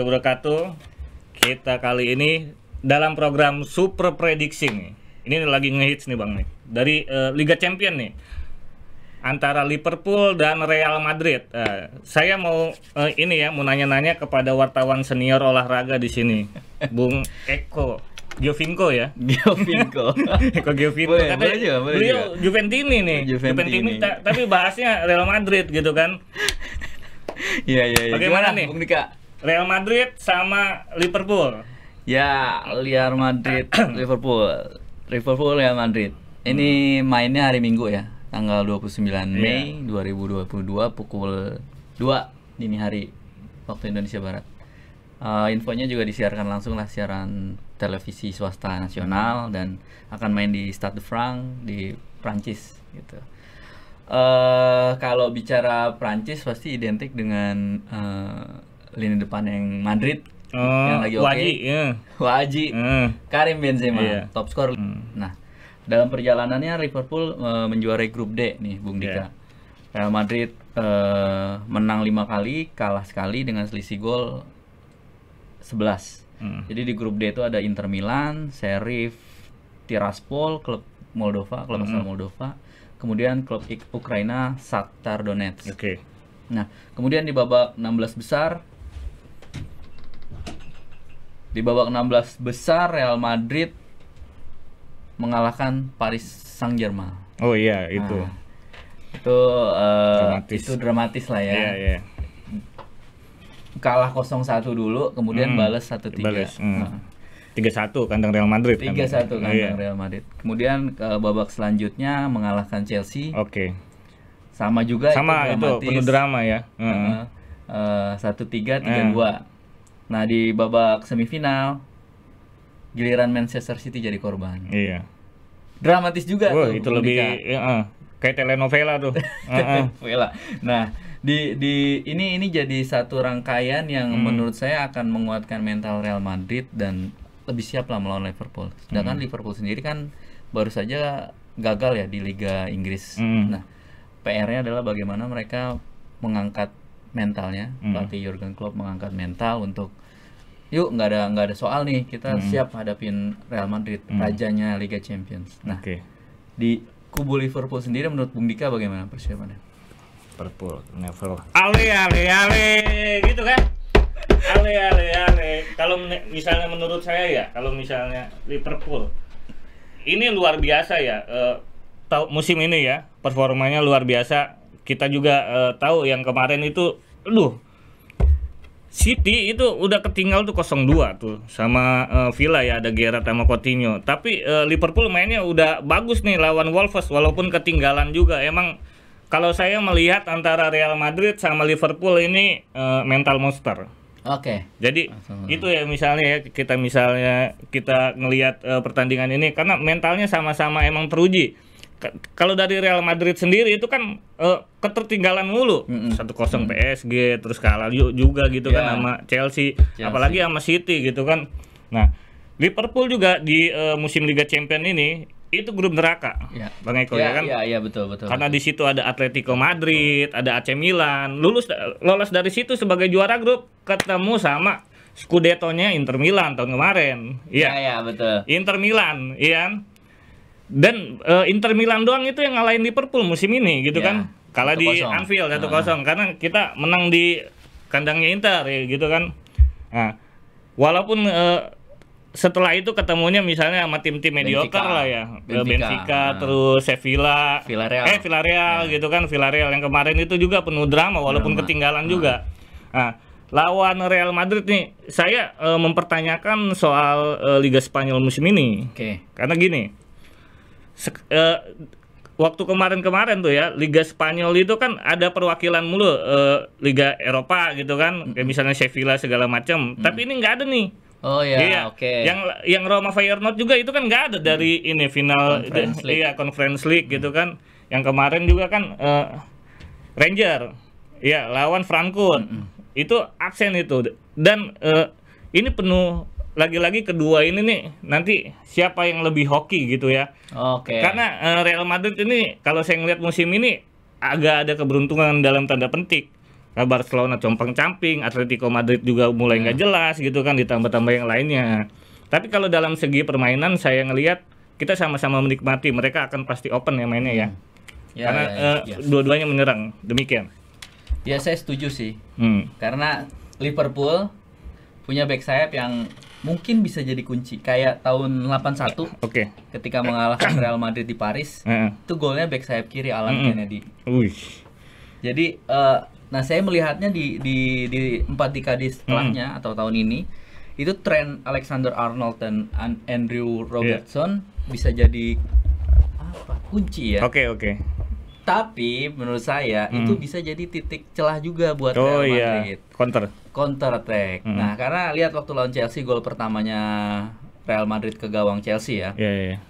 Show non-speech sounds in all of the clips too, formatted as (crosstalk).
warahmatullahi wabarakatuh Kita kali ini dalam program Super Prediksi nih Ini lagi ngehits nih Bang nih Dari uh, Liga Champion nih Antara Liverpool dan Real Madrid uh, Saya mau uh, ini ya mau nanya-nanya kepada wartawan senior olahraga di sini Bung Eko Giovinco ya. (laughs) Giovinco. Eko Giovinco boleh, katanya boleh juga, boleh beliau juga. Juventini nih. Juventini, Juventini ta tapi bahasnya Real Madrid gitu kan. Iya iya iya. Bagaimana Gimana, nih? Bung Dika? Real Madrid sama Liverpool. Ya, Real Madrid, (clears throat) Liverpool. Liverpool Real Madrid. Ini hmm. mainnya hari Minggu ya, tanggal 29 yeah. Iya. Mei 2022 pukul 2 dini hari waktu Indonesia Barat. Uh, infonya juga disiarkan langsung lah siaran televisi swasta nasional dan akan main di Stade de France di Prancis gitu. Uh, kalau bicara Prancis pasti identik dengan uh, lini depan yang Madrid uh, yang lagi oke. Okay. Ya. Waji, yeah. Waji. Uh. Karim Benzema yeah. top skor. Hmm. Nah, dalam perjalanannya Liverpool uh, menjuarai grup D nih Bung iya. Dika. Yeah. Real Madrid uh, menang lima kali, kalah sekali dengan selisih gol 11. Hmm. Jadi di grup D itu ada Inter Milan, Serif, Tiraspol, klub Moldova, klub hmm. asal Moldova, kemudian klub Ukraina Shakhtar Donetsk. Oke. Okay. Nah, kemudian di babak 16 besar di babak 16 besar Real Madrid mengalahkan Paris Saint-Germain. Oh iya, itu. Nah, itu uh, dramatis. itu dramatis lah ya. Yeah, yeah. Kalah 0-1 dulu, kemudian mm. balas 1-3. Hmm. Nah. Tiga satu kandang Real Madrid. Kan? Tiga satu kandang, kandang oh, iya. Real Madrid. Kemudian ke eh, babak selanjutnya mengalahkan Chelsea. Oke. Okay. Sama juga Sama itu, itu penuh drama ya. Eh, satu tiga tiga dua. Hmm. Nah di babak semifinal giliran Manchester City jadi korban. Iya. Dramatis juga. Wah, tuh, itu lebih ya, uh, kayak telenovela tuh. (laughs) telenovela. Nah di di ini ini jadi satu rangkaian yang hmm. menurut saya akan menguatkan mental Real Madrid dan lebih siap lah melawan Liverpool. Sedangkan hmm. Liverpool sendiri kan baru saja gagal ya di Liga Inggris. Hmm. Nah PR-nya adalah bagaimana mereka mengangkat mentalnya hmm. pelatih Jurgen Klopp mengangkat mental untuk yuk nggak ada nggak ada soal nih kita hmm. siap hadapin Real Madrid hmm. rajanya Liga Champions nah okay. di kubu Liverpool sendiri menurut Bung Dika bagaimana persiapannya Liverpool never ale ale ale gitu kan ale ale ale kalau misalnya menurut saya ya kalau misalnya Liverpool ini luar biasa ya uh, musim ini ya performanya luar biasa kita juga uh, tahu yang kemarin itu lu City itu udah ketinggal tuh 0-2 tuh sama uh, Villa ya ada Gerrard sama Coutinho. Tapi uh, Liverpool mainnya udah bagus nih lawan Wolves walaupun ketinggalan juga. Emang kalau saya melihat antara Real Madrid sama Liverpool ini uh, mental monster. Oke. Okay. Jadi Asal itu ya misalnya ya kita misalnya kita ngelihat uh, pertandingan ini karena mentalnya sama-sama emang teruji kalau dari Real Madrid sendiri itu kan uh, ketertinggalan mulu satu mm kosong PSG terus kalah juga gitu yeah. kan iya. sama Chelsea, Chelsea apalagi sama City gitu kan nah Liverpool juga di uh, musim Liga Champions ini itu grup neraka, ya. Bang Eko ya, ya kan? Iya, yeah, betul betul. Karena betul. di situ ada Atletico Madrid, oh. ada AC Milan, lulus lolos dari situ sebagai juara grup, ketemu sama scudetto Inter Milan tahun kemarin. Iya, iya ya, betul. Inter Milan, iya. Kan? Dan uh, Inter Milan doang itu yang ngalahin Liverpool musim ini gitu yeah. kan. Kalah di Anfield 1-0 nah. karena kita menang di kandangnya Inter ya, gitu kan. Nah, walaupun uh, setelah itu ketemunya misalnya sama tim-tim mediocre lah ya eh, Benfica, Benfica nah. terus Sevilla Villarreal. eh Villarreal yeah. gitu kan Villarreal yang kemarin itu juga penuh drama walaupun drama. ketinggalan nah. juga nah lawan Real Madrid nih saya uh, mempertanyakan soal uh, Liga Spanyol musim ini okay. karena gini Sek, uh, waktu kemarin-kemarin tuh ya Liga Spanyol itu kan ada perwakilan mulu uh, Liga Eropa gitu kan kayak misalnya Sevilla segala macam hmm. tapi ini nggak ada nih Oh ya, iya. oke. Okay. Yang yang Roma Feyenoord juga itu kan nggak ada dari hmm. ini final Conference (laughs) iya, League. iya Conference League hmm. gitu kan. Yang kemarin juga kan uh, Ranger, ya lawan Frankfurt hmm. itu absen itu dan uh, ini penuh lagi-lagi kedua ini nih nanti siapa yang lebih hoki gitu ya. Oke. Okay. Karena uh, Real Madrid ini kalau saya ngelihat musim ini agak ada keberuntungan dalam tanda pentik. Nah, Barcelona compang-camping, Atletico Madrid juga mulai nggak hmm. jelas gitu kan ditambah-tambah yang lainnya. Tapi kalau dalam segi permainan saya ngelihat kita sama-sama menikmati. Mereka akan pasti open ya mainnya ya. Hmm. ya Karena ya, ya, ya. dua-duanya menyerang. Demikian. Ya saya setuju sih. Hmm. Karena Liverpool punya back sayap yang mungkin bisa jadi kunci kayak tahun 81 oke okay. ketika mengalahkan Real Madrid di Paris itu golnya back sayap kiri Alan mm -hmm. Kennedy Uish. jadi uh, nah saya melihatnya di di di empat dekade setelahnya mm. atau tahun ini itu tren Alexander Arnold dan Andrew iya. Robertson yeah. bisa jadi apa kunci ya oke okay, oke okay. Tapi menurut saya hmm. itu bisa jadi titik celah juga buat oh, Real iya, Madrid. Iya. Counter. Counter attack. Hmm. Nah, karena lihat waktu lawan Chelsea gol pertamanya Real Madrid ke gawang Chelsea ya. Iya, yeah, iya. Yeah.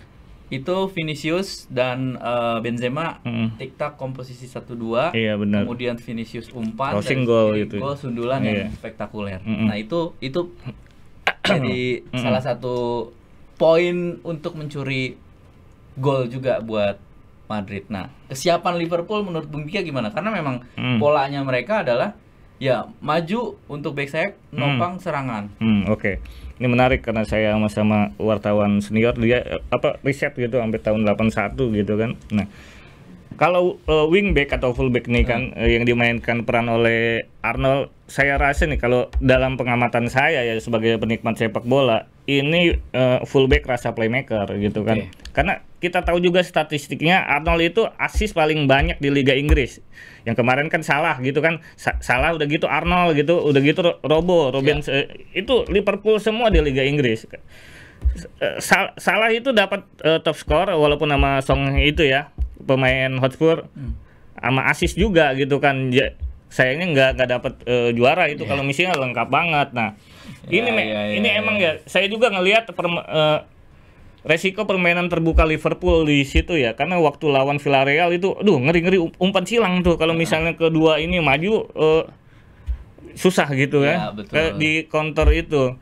Itu Vinicius dan uh, Benzema mm. tiktak komposisi 1-2. Iya, benar. Kemudian Vinicius umpan Crossing gol gitu. Gol sundulan yeah. yang iya. spektakuler. Mm -hmm. Nah, itu itu (coughs) jadi mm -hmm. salah satu poin untuk mencuri gol juga buat Madrid. Nah, kesiapan Liverpool menurut Bung Bika gimana? Karena memang hmm. polanya mereka adalah ya maju untuk back sayap, hmm. nopang hmm. serangan. Hmm, oke. Okay. Ini menarik karena saya sama-sama wartawan senior dia eh, apa riset gitu sampai tahun 81 gitu kan. Nah, kalau uh, wingback atau fullback nih hmm. kan uh, yang dimainkan peran oleh Arnold, saya rasa nih kalau dalam pengamatan saya ya sebagai penikmat sepak bola, ini uh, fullback rasa playmaker gitu kan. Okay. Karena kita tahu juga statistiknya Arnold itu asis paling banyak di Liga Inggris. Yang kemarin kan salah gitu kan. Sa salah udah gitu Arnold gitu, udah gitu Robo, Robin yeah. Ya. uh, itu Liverpool semua di Liga Inggris. Sal Salah itu dapat uh, top score walaupun nama song itu ya pemain Hotspur hmm. sama asis juga gitu kan ya, sayangnya nggak nggak dapat uh, eh, juara itu yeah. kalau misinya lengkap banget nah yeah, ini yeah, yeah, ya, ini yeah, emang yeah. ya saya juga ngelihat uh, resiko permainan terbuka Liverpool di situ ya karena waktu lawan Villarreal itu aduh ngeri-ngeri um-, umpan silang tuh kalau misalnya kedua ini maju uh, susah gitu ya, ya betul. di counter itu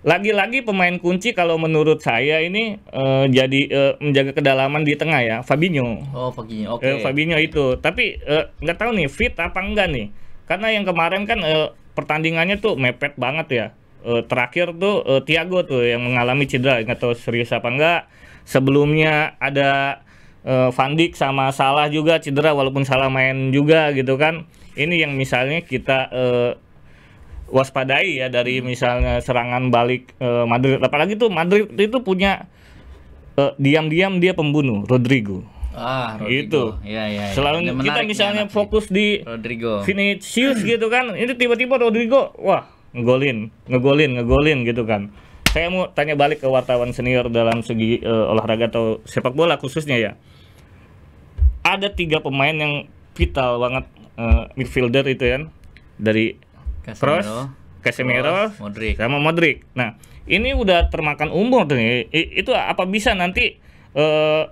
lagi-lagi pemain kunci kalau menurut saya ini uh, jadi uh, menjaga kedalaman di tengah ya, Fabinho. Oh, Fabinho. Eh, oke. Okay. Uh, Fabinho itu. Tapi nggak uh, tahu nih fit apa enggak nih. Karena yang kemarin kan uh, pertandingannya tuh mepet banget ya. Uh, terakhir tuh uh, Tiago tuh yang mengalami cedera, nggak tahu serius apa enggak. Sebelumnya ada uh, Van Dijk sama Salah juga cedera walaupun Salah main juga gitu kan. Ini yang misalnya kita uh, waspadai ya dari hmm. misalnya serangan balik uh, Madrid. Apalagi tuh Madrid itu punya eh, diam-diam uh, dia pembunuh Rodrigo. Ah, Rodrigo. itu. Ya, ya, ya. Selalu kita misalnya ya, fokus di Rodrigo. Vinicius (clears throat) gitu kan. Ini tiba-tiba Rodrigo, wah, ngegolin, ngegolin, ngegolin gitu kan. Saya mau tanya balik ke wartawan senior dalam segi uh, olahraga atau sepak bola khususnya ya. Ada tiga pemain yang vital banget uh, midfielder itu ya dari Casemiro, Cross, Casemiro, Modric. sama Modric. Nah, ini udah termakan umur tuh nih. Itu apa bisa nanti uh,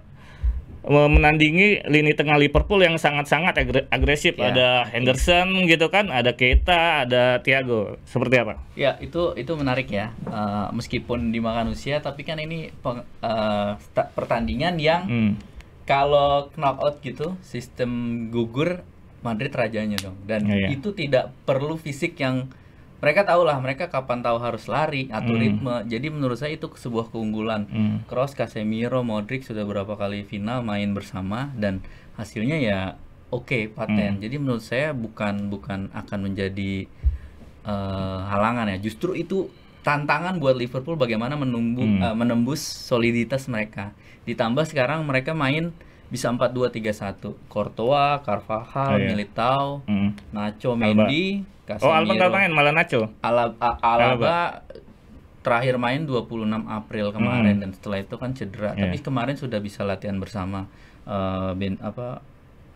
menandingi lini tengah Liverpool yang sangat-sangat agresif. Ya. Ada Henderson gitu kan, ada Keita, ada Thiago. Seperti apa? Ya, itu itu menarik ya. Uh, meskipun dimakan usia, tapi kan ini peng, uh, pertandingan yang hmm. kalau knockout gitu, sistem gugur Madrid rajanya dong dan yeah, yeah. itu tidak perlu fisik yang mereka tahu lah mereka kapan tahu harus lari atur mm. ritme jadi menurut saya itu sebuah keunggulan mm. Cross Casemiro Modric sudah berapa kali final main bersama dan hasilnya ya oke okay, paten mm. jadi menurut saya bukan bukan akan menjadi uh, halangan ya justru itu tantangan buat Liverpool bagaimana menumbuh, mm. uh, eh, menembus soliditas mereka ditambah sekarang mereka main bisa empat dua tiga satu Courtois, Carvajal, oh, iya. Militao, mm. Nacho, Mendy, Casemiro. Oh, Alba nggak main, malah Nacho. Alaba, Alaba, terakhir main 26 April kemarin mm. dan setelah itu kan cedera. Yeah. Tapi kemarin sudah bisa latihan bersama uh, Ben apa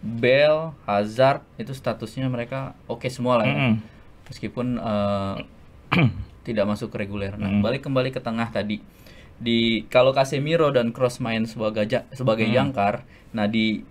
Bell, Hazard itu statusnya mereka oke okay semua lah ya. Mm. Meskipun uh, (clears throat) tidak masuk reguler. Nah, mm. balik kembali ke tengah tadi di kalau Casemiro dan Cross main sebagai sebagai hmm. jangkar, nah di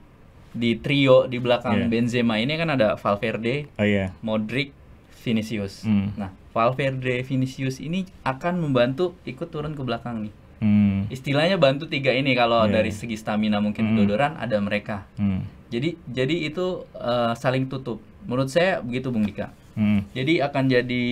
di trio di belakang yeah. Benzema ini kan ada Valverde, oh, yeah. Modric, Vinicius. Hmm. Nah, Valverde, Vinicius ini akan membantu ikut turun ke belakang nih. Hmm. Istilahnya bantu tiga ini kalau yeah. dari segi stamina mungkin hmm. kedodoran ada mereka. Hmm. Jadi jadi itu uh, saling tutup. Menurut saya begitu Bung Dika. Hmm. Jadi akan jadi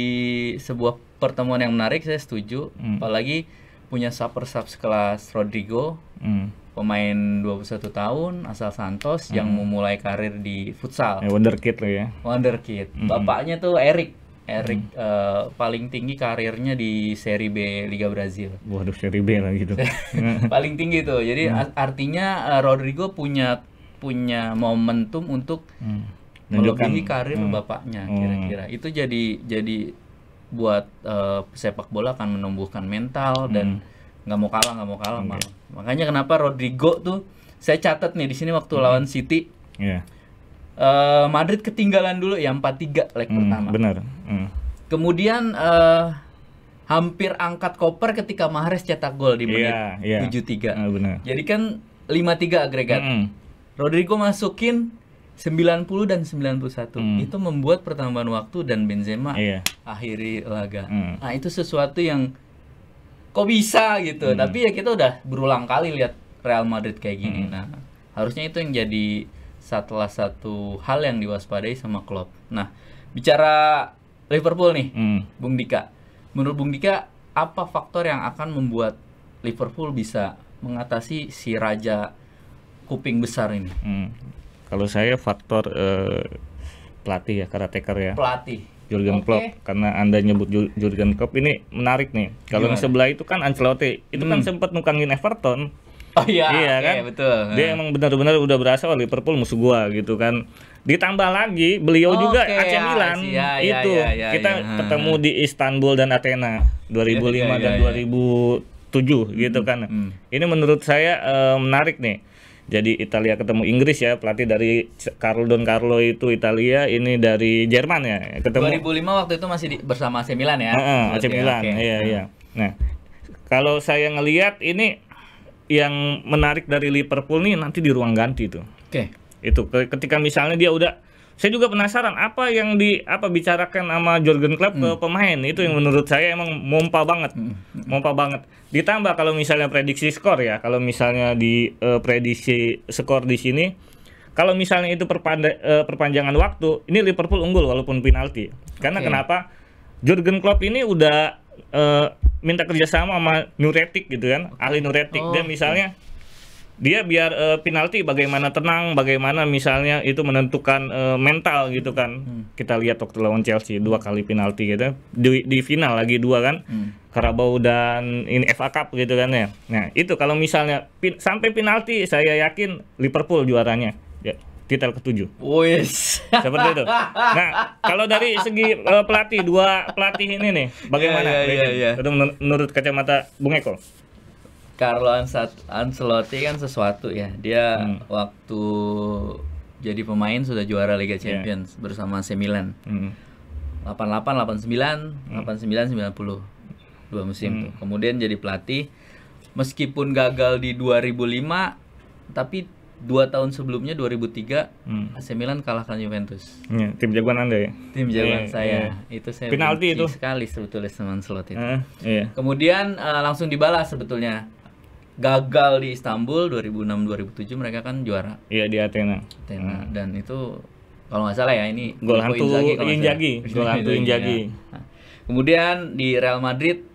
sebuah pertemuan yang menarik saya setuju. Hmm. Apalagi punya super sub sekelas Rodrigo, mm. pemain 21 tahun asal Santos mm. yang hmm. memulai karir di futsal. Ya, wonderkid lo ya. Wonderkid. Mm. Bapaknya tuh Eric. Eric mm. uh, paling tinggi karirnya di Serie B Liga Brazil. Waduh, Serie B lah gitu. (laughs) paling tinggi tuh. Jadi mm. artinya uh, Rodrigo punya punya momentum untuk mm. melebihi karir mm. bapaknya hmm. kira-kira. Mm. Itu jadi jadi buat uh, sepak bola akan menumbuhkan mental hmm. dan nggak mau kalah nggak mau kalah okay. Iya. makanya kenapa Rodrigo tuh saya catat nih di sini waktu hmm. lawan City yeah. Iya. uh, Madrid ketinggalan dulu ya 4-3 leg hmm, pertama benar hmm. kemudian uh, hampir angkat koper ketika Mahrez cetak gol di menit yeah, yeah. 73 uh, benar. jadi kan 5-3 agregat hmm. Rodrigo masukin 90 dan 91 hmm. itu membuat pertambahan waktu dan Benzema iya. akhiri laga. Hmm. Nah, itu sesuatu yang kok bisa gitu. Hmm. Tapi ya kita udah berulang kali lihat Real Madrid kayak gini. Hmm. Nah, harusnya itu yang jadi salah satu hal yang diwaspadai sama Klopp. Nah, bicara Liverpool nih, hmm. Bung Dika. Menurut Bung Dika, apa faktor yang akan membuat Liverpool bisa mengatasi si raja kuping besar ini? Hmm kalau saya faktor eh, pelatih ya karateker ya. Pelatih. Jurgen okay. Klopp karena Anda nyebut Jurgen Klopp ini menarik nih. Kalau yang sebelah itu kan Ancelotti, itu kan hmm. kan sempat nukangin Everton. Oh iya, iya kan kan? betul. Dia hmm. emang benar-benar udah berasa oh Liverpool musuh gua gitu kan. Ditambah lagi beliau oh, juga okay, AC Milan ya, itu. Ya, ya, kita ya, ketemu di Istanbul dan Athena 2005 ya, ya, ya, dan 2007 gitu kan. Hmm. Ini menurut saya uh, menarik nih jadi Italia ketemu Inggris ya, pelatih dari Carlo Don Carlo itu Italia, ini dari Jerman ya. Ketemu 2005 waktu itu masih di, bersama AC Milan ya. Heeh, uh AC Milan. Ya, okay. Iya, iya. Hmm. Nah, kalau saya ngelihat ini yang menarik dari Liverpool nih nanti di ruang ganti tuh. Oke. Okay. Itu ketika misalnya dia udah saya juga penasaran apa yang di apa bicarakan sama Jurgen Klopp hmm. ke pemain itu yang hmm. menurut saya emang mompa banget hmm. mompa banget ditambah kalau misalnya prediksi skor ya kalau misalnya di uh, prediksi skor di sini kalau misalnya itu perpanda, uh, eh, perpanjangan waktu ini Liverpool unggul walaupun penalti karena okay. kenapa Jurgen Klopp ini udah uh, minta kerjasama sama Nuretik gitu kan ahli Nuretik oh, dan misalnya okay dia biar uh, penalti bagaimana tenang, bagaimana misalnya itu menentukan uh, mental gitu kan. Hmm. Kita lihat waktu lawan Chelsea dua kali penalti gitu di, di final lagi dua kan. Hmm. Karabau dan ini FA Cup gitu kan ya. Nah, itu kalau misalnya pin, sampai penalti saya yakin Liverpool juaranya. Ya, titel ketujuh. Wis. Seperti itu. Nah, kalau dari segi uh, pelatih dua pelatih ini nih, bagaimana? Yeah, yeah, yeah, yeah. Menurut kacamata Bung Eko. Carlo Ancelotti kan sesuatu ya. Dia hmm. waktu jadi pemain sudah juara Liga iya. Champions yeah. bersama AC Milan. Hmm. 88, 89, hmm. 89, 90. Dua musim hmm. tuh. Kemudian jadi pelatih meskipun gagal di 2005 tapi dua tahun sebelumnya 2003 hmm. AC Milan kalahkan Juventus. Yeah, tim jagoan Anda ya. Tim jagoan yeah, saya. Yeah. Itu saya penalti itu sekali sebetulnya teman slot itu. Uh, yeah. Kemudian uh, langsung dibalas sebetulnya gagal di Istanbul 2006 2007 mereka kan juara. Iya di Athena. Athena hmm. dan itu kalau nggak salah ya ini gol hantu Injagi, gol (laughs) hantu Injagi. Ya. Nah, kemudian di Real Madrid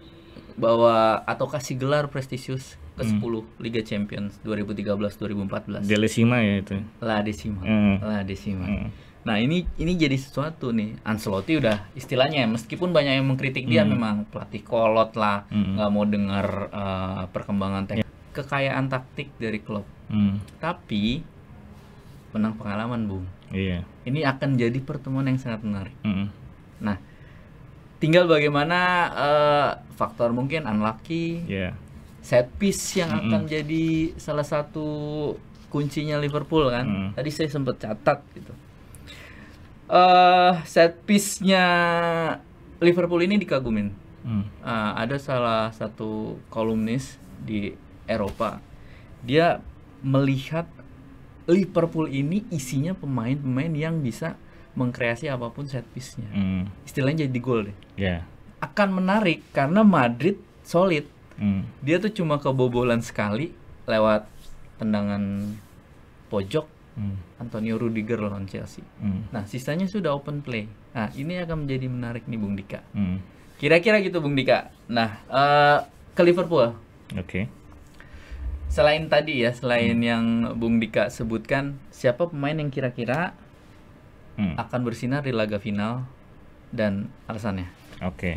bawa atau kasih gelar prestisius ke-10 hmm. Liga Champions 2013 2014. La Decima ya itu. La Decima. Hmm. La Decima. Hmm. Nah, ini ini jadi sesuatu nih. Ancelotti udah istilahnya ya, meskipun banyak yang mengkritik hmm. dia memang pelatih kolot lah, hmm. nggak hmm. mau dengar uh, perkembangan teknik kekayaan taktik dari klub, Hmm. Tapi menang pengalaman, Bung. Iya. Ini akan jadi pertemuan yang sangat menarik. -hmm. Nah, tinggal bagaimana uh, faktor mungkin unlucky, yeah. set piece yang -hmm. akan jadi salah satu kuncinya Liverpool kan. Hmm. Tadi saya sempat catat gitu. Uh, set piece-nya Liverpool ini dikagumin. Hmm. Uh, ada salah satu kolumnis di Eropa. Dia melihat Liverpool ini isinya pemain-pemain yang bisa mengkreasi apapun set piece-nya. Mm. Istilahnya jadi gol deh. Yeah. Akan menarik karena Madrid solid. Mm. Dia tuh cuma kebobolan sekali lewat tendangan pojok mm. Antonio Rudiger lawan Chelsea. Mm. Nah, sisanya sudah open play. Nah, ini akan menjadi menarik nih Bung Dika. Hmm. Kira-kira mm. gitu Bung Dika. Nah, uh, ke Liverpool. Oke. Okay selain tadi ya, selain hmm. yang Bung Dika sebutkan, siapa pemain yang kira-kira hmm. akan bersinar di laga final dan alasannya? Oke. Okay.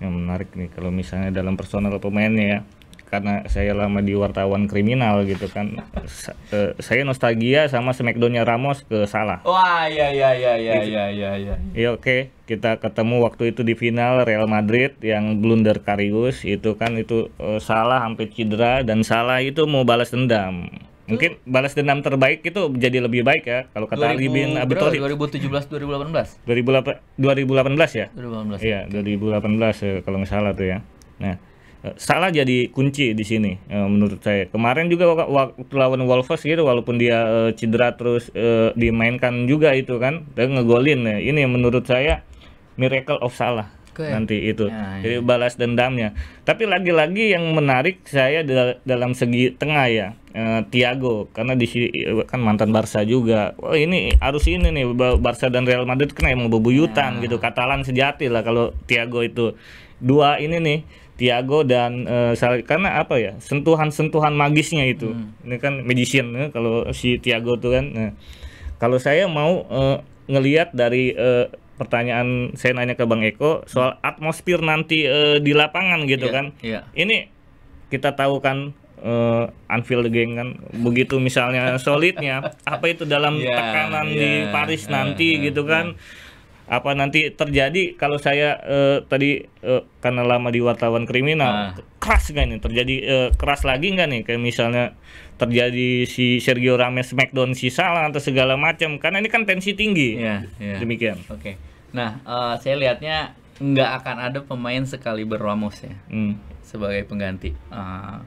Yang menarik nih kalau misalnya dalam personal pemainnya ya karena saya lama di wartawan kriminal gitu kan eh, saya nostalgia sama smackdownnya Ramos ke Salah wah iya iya iya iya gitu. iya iya iya ya, oke okay. kita ketemu waktu itu di final Real Madrid yang blunder Karius itu kan itu eh, Salah hampir cedera dan Salah itu mau balas dendam mungkin balas dendam terbaik itu jadi lebih baik ya kalau kata 2000, Ali bin Abi Thalib 2017 2018 2018 2018 ya 2018 iya okay. 2018 ya, kalau nggak salah tuh ya nah salah jadi kunci di sini eh, menurut saya. Kemarin juga waktu lawan Wolves gitu walaupun dia eh, cedera terus uh, dimainkan juga itu kan dan ngegolin ya. Ini menurut saya miracle of salah Good. nanti itu. Ya, ya. Jadi balas dendamnya. Tapi lagi-lagi yang menarik saya dalam segi tengah ya. Uh, Tiago karena di sini kan mantan Barca juga. oh, ini harus ini nih Barca dan Real Madrid kena emang bebuyutan ya. gitu. Katalan sejati lah kalau Tiago itu. Dua ini nih Tiago dan uh, karena apa ya sentuhan-sentuhan magisnya itu hmm. ini kan magician ya, kalau si Tiago tuh kan nah. kalau saya mau uh, eh, ngelihat dari uh, pertanyaan saya nanya ke Bang Eko soal atmosfer nanti uh, di lapangan gitu yeah, kan yeah. ini kita tahu kan uh, Anfield geng kan begitu misalnya solidnya (laughs) apa itu dalam yeah, tekanan yeah, di iya. Paris yeah, nanti yeah, gitu yeah. kan apa nanti terjadi kalau saya eh, tadi eh, karena lama di wartawan kriminal nah. keras nggak nih terjadi eh, keras lagi nggak nih kayak misalnya terjadi si Sergio Ramos Smackdown si salah atau segala macam karena ini kan tensi tinggi yeah, yeah. demikian oke okay. nah uh, saya lihatnya nggak akan ada pemain sekali Ramos ya hmm. sebagai pengganti uh, eh,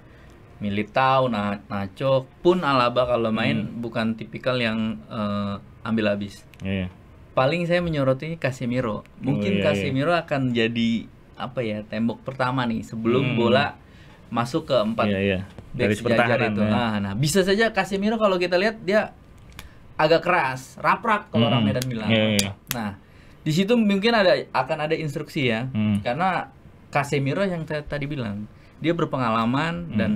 Militao, nah, Nacho pun Alaba kalau main hmm. bukan tipikal yang uh, ambil habis. Yeah paling saya menyoroti Casemiro. Mungkin oh, iya, iya, Casemiro akan jadi apa ya tembok pertama nih sebelum hmm. bola masuk ke empat iya, iya. dari pertahanan itu. Ya. Nah, nah, bisa saja Casemiro kalau kita lihat dia agak keras, raprak kalau hmm. orang Medan bilang. Iya, iya. Nah, di situ mungkin ada akan ada instruksi ya, hmm. karena Casemiro yang tadi bilang dia berpengalaman hmm. dan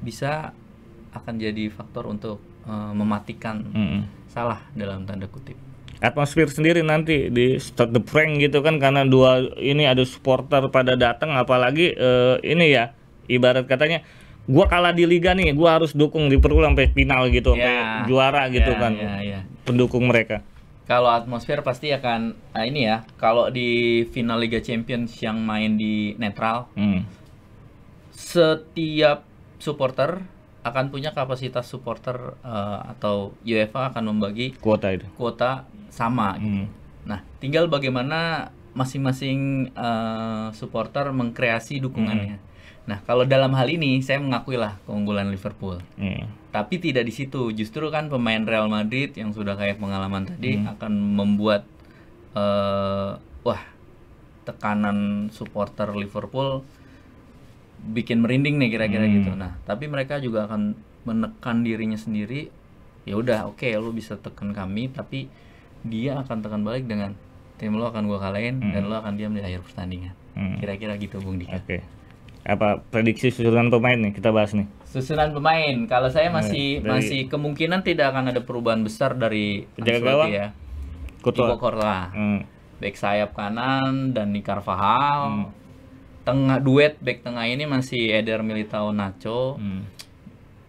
bisa akan jadi faktor untuk uh, mematikan hmm. salah dalam tanda kutip atmosfer sendiri nanti di start the prank gitu kan karena dua ini ada supporter pada datang apalagi uh, ini ya ibarat katanya gua kalah di liga nih gua harus dukung di perlu sampai final gitu sampai ya, juara gitu yeah, kan yeah, yeah. pendukung mereka kalau atmosfer pasti akan nah ini ya kalau di final Liga Champions yang main di netral hmm. setiap supporter akan punya kapasitas supporter uh, atau UEFA akan membagi kuota itu. Kuota sama hmm. Nah, tinggal bagaimana masing-masing uh, supporter mengkreasi dukungannya. Hmm. Nah, kalau dalam hal ini saya mengakui lah keunggulan Liverpool. Hmm. Tapi tidak di situ. Justru kan pemain Real Madrid yang sudah kayak pengalaman tadi hmm. akan membuat uh, wah, tekanan supporter Liverpool bikin merinding nih kira-kira gitu. hmm. gitu nah tapi mereka juga akan menekan dirinya sendiri ya udah oke okay, lu bisa tekan kami tapi dia akan tekan balik dengan tim lo akan gue kalahin hmm. dan lo akan diam di akhir pertandingan hmm. kira-kira gitu bung Dika oke okay. apa prediksi susunan pemain nih kita bahas nih susunan pemain kalau saya iya. masih dari, masih kemungkinan tidak akan ada perubahan besar dari penjaga gawang ya Kutu. Hmm. Back sayap kanan dan Carvajal. Hmm tengah duet back tengah ini masih Eder Militao Nacho hmm.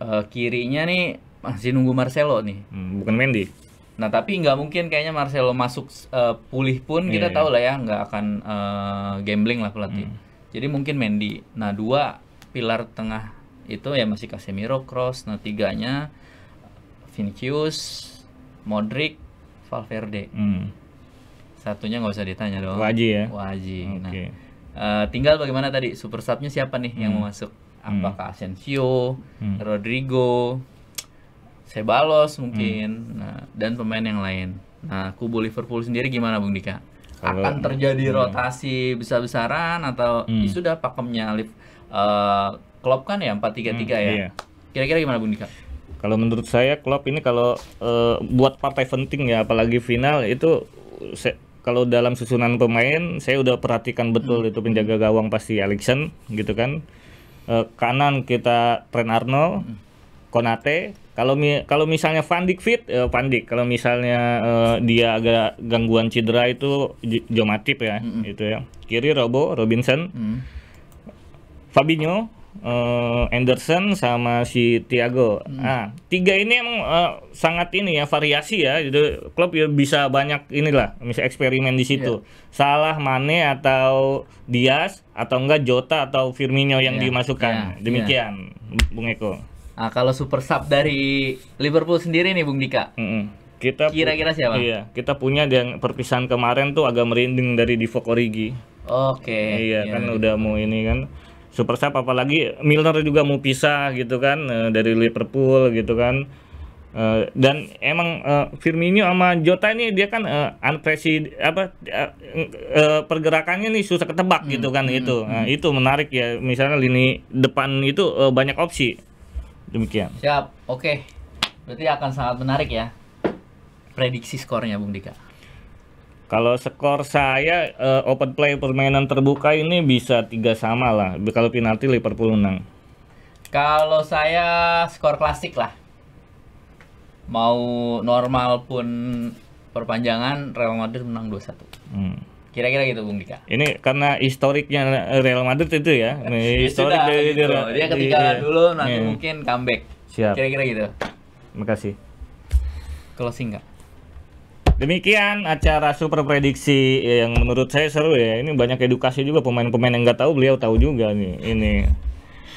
uh, kirinya nih masih nunggu Marcelo nih hmm, bukan Mendy nah tapi nggak mungkin kayaknya Marcelo masuk uh, pulih pun iya, kita yeah. tahu lah ya nggak akan uh, gambling lah pelatih hmm. jadi mungkin Mendy nah dua pilar tengah itu ya masih Casemiro, Cross, nah tiganya Vinicius, Modric, Valverde. Hmm. Satunya nggak usah ditanya dong. Wajib ya. Wajib. Okay. Nah, Eh, tinggal bagaimana tadi super subnya siapa nih hmm. yang mau masuk? Hmm. Apakah Asensio, hmm. Rodrigo, Sebalos mungkin, hmm. nah, dan pemain yang lain. Nah, kubu Liverpool sendiri gimana Bung Dika? Kalau, Akan terjadi hmm. rotasi besar-besaran atau hmm. ya sudah pakemnya Liv uh, eh, Klopp kan ya 4-3-3 hmm, ya? Iya. Kira-kira gimana Bung Dika? Kalau menurut saya Klopp ini kalau uh, buat partai penting ya apalagi final itu kalau dalam susunan pemain saya udah perhatikan betul hmm. itu penjaga gawang pasti Alexson gitu kan. E, kanan kita Trent Arnold, hmm. Konate. Kalau mi kalau misalnya Van fit, e, Van Kalau misalnya e, dia agak gangguan cedera itu Jomatip ya, hmm. itu ya. Kiri Robo Robinson. Hmm. Fabinho, uh, Anderson sama si Thiago. Hmm. Nah, tiga ini emang uh, sangat ini ya variasi ya. Jadi klub ya bisa banyak inilah, bisa eksperimen di iya. situ. Yeah. Salah Mane atau Diaz atau enggak Jota atau Firmino yang yeah. dimasukkan. Yeah. Demikian, yeah. Bung Eko. Nah, kalau super sub dari Liverpool sendiri nih, Bung Dika. Mm -mm. kita kira-kira siapa? Iya, kita punya yang perpisahan kemarin tuh agak merinding dari Divock Origi. Oke. Okay. Iya, iya kan iya. udah mau ini kan super sub apalagi Milner juga mau pisah gitu kan uh, dari Liverpool gitu kan uh, dan emang uh, Firmino sama Jota ini dia kan uh, unpresi apa uh, uh, pergerakannya nih susah ketebak hmm, gitu kan hmm, itu hmm. Nah, hmm. itu menarik ya misalnya lini depan itu uh, banyak opsi demikian siap oke okay. berarti akan sangat menarik ya prediksi skornya Bung Dika kalau skor saya uh, open play permainan terbuka ini bisa tiga sama lah. Kalau penalti Liverpool menang. Kalau saya skor klasik lah. Mau normal pun perpanjangan Real Madrid menang 2-1. Hmm. Kira-kira gitu Bung Dika. Ini karena historiknya Real Madrid itu ya. (laughs) ya historik Sudah, dari gitu. Real, dia ketika iya. dulu nanti iya. mungkin comeback. Siap. Kira-kira gitu. Terima kasih. Kalau singgah. Demikian acara super prediksi yang menurut saya seru ya. Ini banyak edukasi juga pemain-pemain yang nggak tahu beliau tahu juga nih. Ini.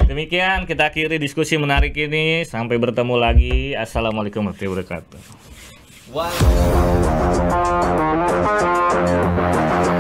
Demikian kita akhiri diskusi menarik ini. Sampai bertemu lagi. Assalamualaikum warahmatullahi wabarakatuh. Wow.